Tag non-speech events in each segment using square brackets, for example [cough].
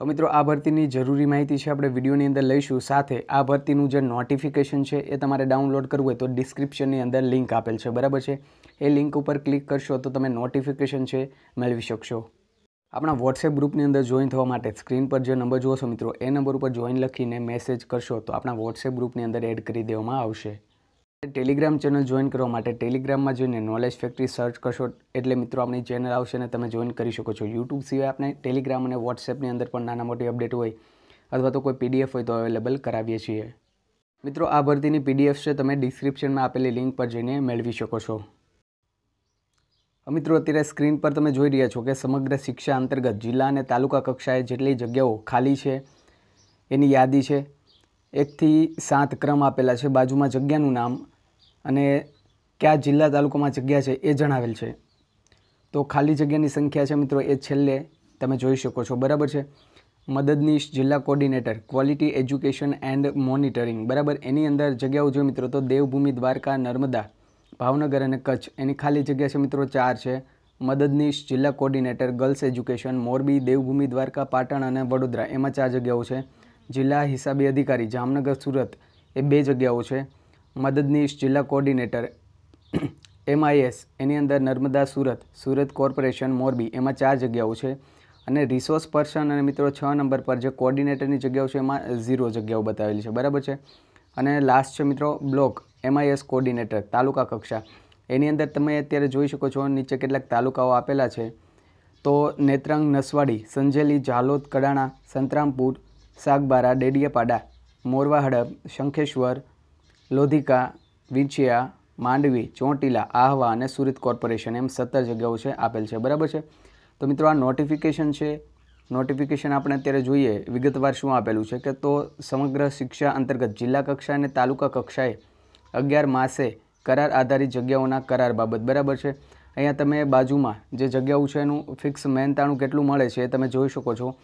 હવે મિત્રો આ ભરતીની જરૂરી માહિતી છે આપણે વિડીયોની અંદર લઈશું સાથે આ ભરતીનું જે નોટિફિકેશન છે એ તમારે ડાઉનલોડ કરવું હોય તો ડિસ્ક્રિપ્શનની અંદર લિંક આપેલ છે બરાબર છે એ લિંક ઉપર ક્લિક કરશો તો તમે નોટિફિકેશન છે મેળવી શકશો આપણા વોટ્સએપ ગ્રુપની અંદર જોઈન થવા માટે સ્ક્રીન પર જે નંબર જુઓ મિત્રો એ નંબર ઉપર જોઈન લખીને મેસેજ કરશો તો આપણા વોટ્સએપ ગ્રુપની અંદર એડ કરી દેવામાં આવશે ટેલિગ્રામ ચેનલ જોઈન કરવા માટે ટેલિગ્રામમાં જોઈને નોલેજ ફેક્ટરી સર્ચ કરશો એટલે મિત્રો આપણી ચેનલ આવશે અને તમે જોઈન કરી શકો છો યુટ્યુબ સિવાય આપણે ટેલિગ્રામ અને વોટ્સએપની અંદર પણ નાના મોટી અપડેટ હોય અથવા તો કોઈ પીડીએફ હોય તો અવેલેબલ કરાવીએ છીએ મિત્રો આ ભરતીની પીડીએફ છે તમે ડિસ્ક્રિપ્શનમાં આપેલી લિંક પર જઈને મેળવી શકો છો મિત્રો અત્યારે સ્ક્રીન પર તમે જોઈ રહ્યા છો કે સમગ્ર શિક્ષા અંતર્ગત જિલ્લા અને તાલુકા કક્ષાએ જેટલી જગ્યાઓ ખાલી છે એની યાદી છે એકથી સાત ક્રમ આપેલા છે બાજુમાં જગ્યાનું નામ અને કયા જિલ્લા તાલુકામાં જગ્યા છે એ જણાવેલ છે તો ખાલી જગ્યાની સંખ્યા છે મિત્રો એ છેલ્લે તમે જોઈ શકો છો બરાબર છે મદદનીશ જિલ્લા coordinator quality education and monitoring બરાબર એની અંદર જગ્યાઓ જોઈએ મિત્રો તો દેવભૂમિ દ્વારકા નર્મદા ભાવનગર અને કચ્છ એની ખાલી જગ્યા છે મિત્રો ચાર છે મદદનીશ જિલ્લા coordinator girls education Morbi Devbhumi Dwarka Patan અને વડોદરા એમાં ચાર જગ્યાઓ છે જિલ્લા હિસાબી અધિકારી જામનગર સુરત એ બે જગ્યાઓ છે મદદનીશ જિલ્લા કોર્ડિનેટર એમઆઈએસ એની અંદર નર્મદા સુરત સુરત કોર્પોરેશન મોરબી એમાં ચાર જગ્યાઓ છે અને રિસોર્સ પર્સન અને મિત્રો છ નંબર પર જે કોર્ડિનેટરની જગ્યાઓ છે એમાં ઝીરો જગ્યાઓ બતાવેલી છે બરાબર છે અને લાસ્ટ છે મિત્રો બ્લોક એમઆઈએસ કોર્ડિનેટર તાલુકા કક્ષા એની અંદર તમે અત્યારે જોઈ શકો છો નીચે કેટલાક તાલુકાઓ આપેલા છે તો નેત્રંગ નસવાડી સંજેલી જાલોદ કડાણા સંતરામપુર સાગબારા ડેડિયાપાડા મોરવા હડપ શંખેશ્વર લોધિકા વિંછિયા માંડવી ચોંટીલા આહવા અને સુરત કોર્પોરેશન એમ સત્તર જગ્યાઓ છે આપેલ છે બરાબર છે તો મિત્રો આ નોટિફિકેશન છે નોટિફિકેશન આપણે અત્યારે જોઈએ વિગતવાર શું આપેલું છે કે તો સમગ્ર શિક્ષા અંતર્ગત જિલ્લા કક્ષા અને તાલુકા કક્ષાએ અગિયાર માસે કરાર આધારિત જગ્યાઓના કરાર બાબત બરાબર છે અહીંયા તમે બાજુમાં જે જગ્યાઓ છે એનું ફિક્સ મહેનતાણું કેટલું મળે છે એ તમે જોઈ શકો છો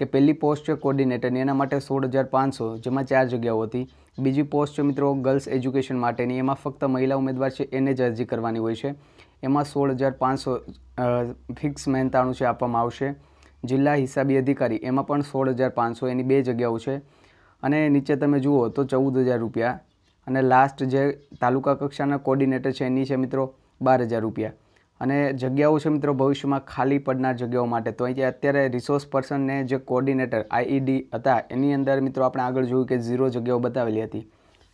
કે પહેલી પોસ્ટ છે કોર્ડિનેટરની એના માટે સોળ હજાર પાંચસો જેમાં ચાર જગ્યાઓ હતી બીજી પોસ્ટ છે મિત્રો ગર્લ્સ એજ્યુકેશન માટેની એમાં ફક્ત મહિલા ઉમેદવાર છે એને જ અરજી કરવાની હોય છે એમાં સોળ હજાર પાંચસો ફિક્સ મહેનતાણું છે આપવામાં આવશે જિલ્લા હિસાબી અધિકારી એમાં પણ સોળ હજાર પાંચસો એની બે જગ્યાઓ છે અને નીચે તમે જુઓ તો ચૌદ હજાર રૂપિયા અને લાસ્ટ જે તાલુકા કક્ષાના કોર્ડિનેટર છે એની છે મિત્રો બાર હજાર રૂપિયા અને જગ્યાઓ છે મિત્રો ભવિષ્યમાં ખાલી પડનાર જગ્યાઓ માટે તો અહીંયા અત્યારે રિસોર્સ પર્સનને જે કોર્ડિનેટર આઈઈડી e હતા એની અંદર મિત્રો આપણે આગળ જોયું કે ઝીરો જગ્યાઓ બતાવેલી હતી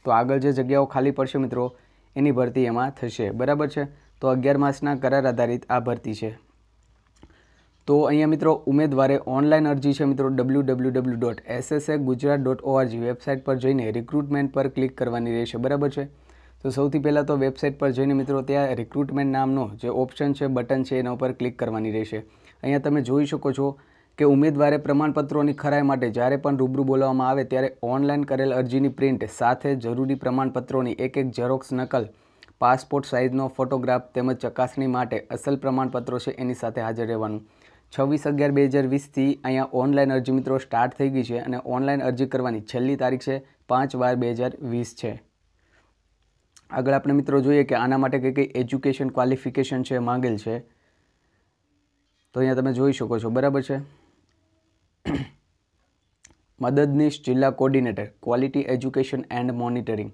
તો આગળ જે જગ્યાઓ ખાલી પડશે મિત્રો એની ભરતી એમાં થશે બરાબર છે તો અગિયાર માસના કરાર આધારિત આ ભરતી છે તો અહીંયા મિત્રો ઉમેદવારે ઓનલાઈન અરજી છે મિત્રો W W W dot SSA Gujarat dot ORG website પર જઈને રિક્રુટમેન્ટ પર ક્લિક કરવાની રહેશે બરાબર છે તો સૌથી પહેલાં તો વેબસાઇટ પર જઈને મિત્રો ત્યાં રિક્રુટમેન્ટ નામનો જે ઓપ્શન છે બટન છે એના ઉપર ક્લિક કરવાની રહેશે અહીંયા તમે જોઈ શકો છો કે ઉમેદવારે પ્રમાણપત્રોની ખરાઈ માટે જ્યારે પણ રૂબરૂ બોલાવવામાં આવે ત્યારે ઓનલાઈન કરેલ અરજીની પ્રિન્ટ સાથે જરૂરી પ્રમાણપત્રોની એક એક ઝેરોક્સ નકલ પાસપોર્ટ સાઇઝનો ફોટોગ્રાફ તેમજ ચકાસણી માટે અસલ પ્રમાણપત્રો છે એની સાથે હાજર રહેવાનું છવ્વીસ અગિયાર બે હજાર વીસથી અહીંયા ઓનલાઈન અરજી મિત્રો સ્ટાર્ટ થઈ ગઈ છે અને ઓનલાઈન અરજી કરવાની છેલ્લી તારીખ છે પાંચ બાર બે હજાર વીસ છે આગળ આપણે મિત્રો જોઈએ કે આના માટે કઈ કઈ એજ્યુકેશન ક્વોલિફિકેશન છે માંગેલ છે તો અહીંયા તમે જોઈ શકો છો બરાબર છે [clears throat] મદદનીશ જિલ્લા coordinator quality education and monitoring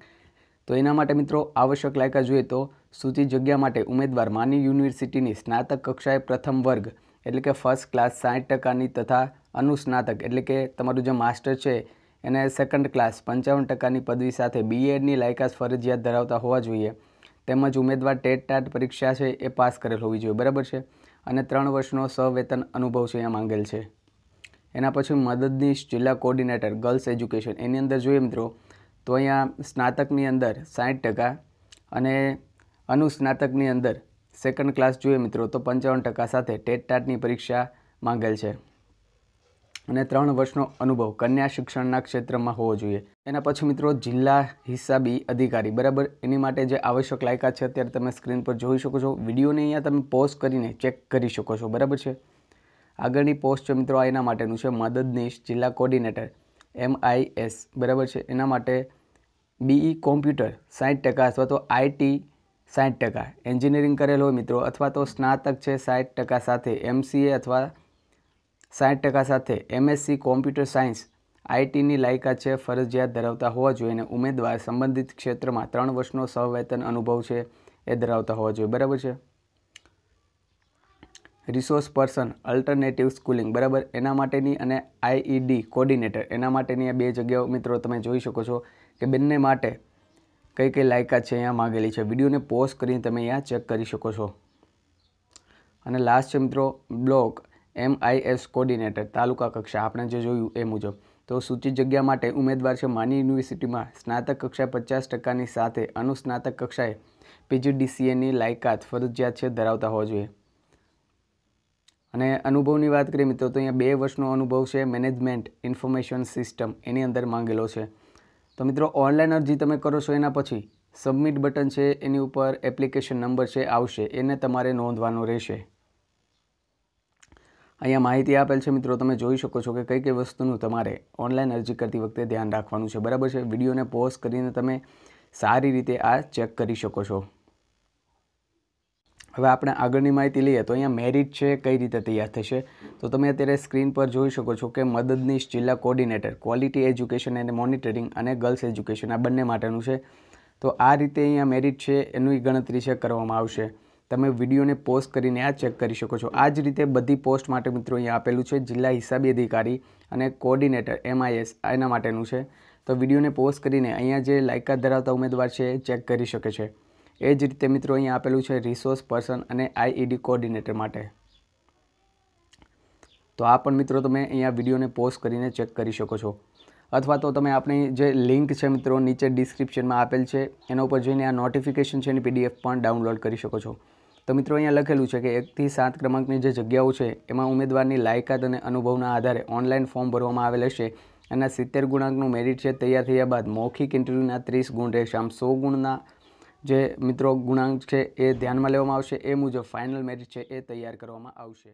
તો એના માટે મિત્રો આવશ્યક લાયકા જોઈએ તો સૂચિત જગ્યા માટે ઉમેદવાર માની યુનિવર્સિટીની સ્નાતક કક્ષાએ પ્રથમ વર્ગ એટલે કે ફર્સ્ટ ક્લાસ સાઠ ટકાની તથા અનુસ્નાતક એટલે કે તમારું જે માસ્ટર છે એને સેકન્ડ ક્લાસ પંચાવન ટકાની પદવી સાથે બીએડની લાયકાત ફરજિયાત ધરાવતા હોવા જોઈએ તેમજ ઉમેદવાર ટેટ ટાટ પરીક્ષા છે એ પાસ કરેલ હોવી જોઈએ બરાબર છે અને ત્રણ વર્ષનો સવેતન અનુભવ છે અહીંયા માંગેલ છે એના પછી મદદનીશ જિલ્લા કોર્ડિનેટર ગર્લ્સ એજ્યુકેશન એની અંદર જોઈએ મિત્રો તો અહીંયા સ્નાતકની અંદર સાઠ ટકા અને અનુસ્નાતકની અંદર સેકન્ડ ક્લાસ જોઈએ મિત્રો તો પંચાવન ટકા સાથે ટેટ ટાટની પરીક્ષા માંગેલ છે અને ત્રણ વર્ષનો અનુભવ કન્યા શિક્ષણના ક્ષેત્રમાં હોવો જોઈએ એના પછી મિત્રો જિલ્લા હિસાબી અધિકારી બરાબર એની માટે જે આવશ્યક લાયકાત છે અત્યારે તમે સ્ક્રીન પર જોઈ શકો છો વિડીયોને અહીંયા તમે પોઝ કરીને ચેક કરી શકો છો બરાબર છે આગળની પોસ્ટ છે મિત્રો આ એના માટેનું છે મદદનીશ જિલ્લા કોર્ડિનેટર એમઆઈએસ બરાબર છે એના માટે બીઈ કોમ્પ્યુટર સાઠ ટકા અથવા તો આઈટી સાઠ ટકા એન્જિનિયરિંગ કરેલ હોય મિત્રો અથવા તો સ્નાતક છે સાઠ ટકા સાથે એમસીએ અથવા સાઠ ટકા સાથે એમએસસી કોમ્પ્યુટર સાયન્સ આઈટીની લાયકા છે ફરજિયાત ધરાવતા હોવા જોઈએ અને ઉમેદવાર સંબંધિત ક્ષેત્રમાં ત્રણ વર્ષનો સહવેતન અનુભવ છે એ ધરાવતા હોવા જોઈએ બરાબર છે રિસોર્સ પર્સન અલ્ટરનેટિવ સ્કૂલિંગ બરાબર એના માટેની અને આઈઈડી કોર્ડિનેટર એના માટેની આ બે જગ્યાઓ મિત્રો તમે જોઈ શકો છો કે બંને માટે કઈ કઈ લાયકાત છે અહીંયા માગેલી છે વિડીયોને પોઝ કરીને તમે અહીંયા ચેક કરી શકો છો અને લાસ્ટ છે મિત્રો બ્લોક એમઆઈએસ કોર્ડિનેટર તાલુકા કક્ષા આપણે જે જોયું એ મુજબ તો સૂચિત જગ્યા માટે ઉમેદવાર છે માની યુનિવર્સિટીમાં સ્નાતક કક્ષા પચાસ ટકાની સાથે અનુસ્નાતક કક્ષાએ પીજીડીસીએની લાયકાત ફરજિયાત છે ધરાવતા હોવા જોઈએ અને અનુભવની વાત કરીએ મિત્રો તો અહીંયા બે વર્ષનો અનુભવ છે મેનેજમેન્ટ ઇન્ફોર્મેશન સિસ્ટમ એની અંદર માંગેલો છે તો મિત્રો ઓનલાઈન અરજી તમે કરો છો એના પછી સબમિટ બટન છે એની ઉપર એપ્લિકેશન નંબર છે આવશે એને તમારે નોંધવાનો રહેશે અહીંયા માહિતી આપેલ છે મિત્રો તમે જોઈ શકો છો કે કઈ કઈ વસ્તુનું તમારે ઓનલાઈન અરજી કરતી વખતે ધ્યાન રાખવાનું છે બરાબર છે વિડીયોને પોઝ કરીને તમે સારી રીતે આ ચેક કરી શકો છો હવે આપણે આગળની માહિતી લઈએ તો અહીંયા મેરિટ છે કઈ રીતે તૈયાર થશે તો તમે અત્યારે સ્ક્રીન પર જોઈ શકો છો કે મદદનીશ જિલ્લા coordinator quality education and monitoring અને ગર્લ્સ એજ્યુકેશન આ બંને માટેનું છે તો આ રીતે અહીંયા મેરિટ છે એની ગણતરી છે કરવામાં આવશે તમે વિડીયોને પોસ્ટ કરીને આ ચેક કરી શકો છો આ જ રીતે બધી પોસ્ટ માટે મિત્રો અહીંયા આપેલું છે જિલ્લા હિસાબી અધિકારી અને કોર્ડિનેટર એમઆઈએસ એના માટેનું છે તો વિડીયોને પોસ્ટ કરીને અહીંયા જે લાયકાત ધરાવતા ઉમેદવાર છે એ ચેક કરી શકે છે એ જ રીતે મિત્રો અહીંયા આપેલું છે રિસોર્સ પર્સન અને આઈઈડી કોર્ડિનેટર માટે તો આ પણ મિત્રો તમે અહીંયા વિડીયોને પોસ્ટ કરીને ચેક કરી શકો છો અથવા તો તમે આપણી જે લિંક છે મિત્રો નીચે ડિસ્ક્રિપ્શનમાં આપેલ છે એના ઉપર જઈને આ નોટિફિકેશન છે એની પીડીએફ પણ ડાઉનલોડ કરી શકો છો તો મિત્રો અહીંયા લખેલું છે કે એકથી સાત ક્રમાંકની જે જગ્યાઓ છે એમાં ઉમેદવારની લાયકાત અને અનુભવના આધારે ઓનલાઈન ફોર્મ ભરવામાં આવેલ હશે એના સિત્તેર ગુણાંકનું મેરિટ છે તૈયાર થયા બાદ મૌખિક ઇન્ટરવ્યૂના ત્રીસ ગુણ રહેશે આમ સો ગુણના જે મિત્રો ગુણાંક છે એ ધ્યાનમાં લેવામાં આવશે એ મુજબ ફાઇનલ મેરિટ છે એ તૈયાર કરવામાં આવશે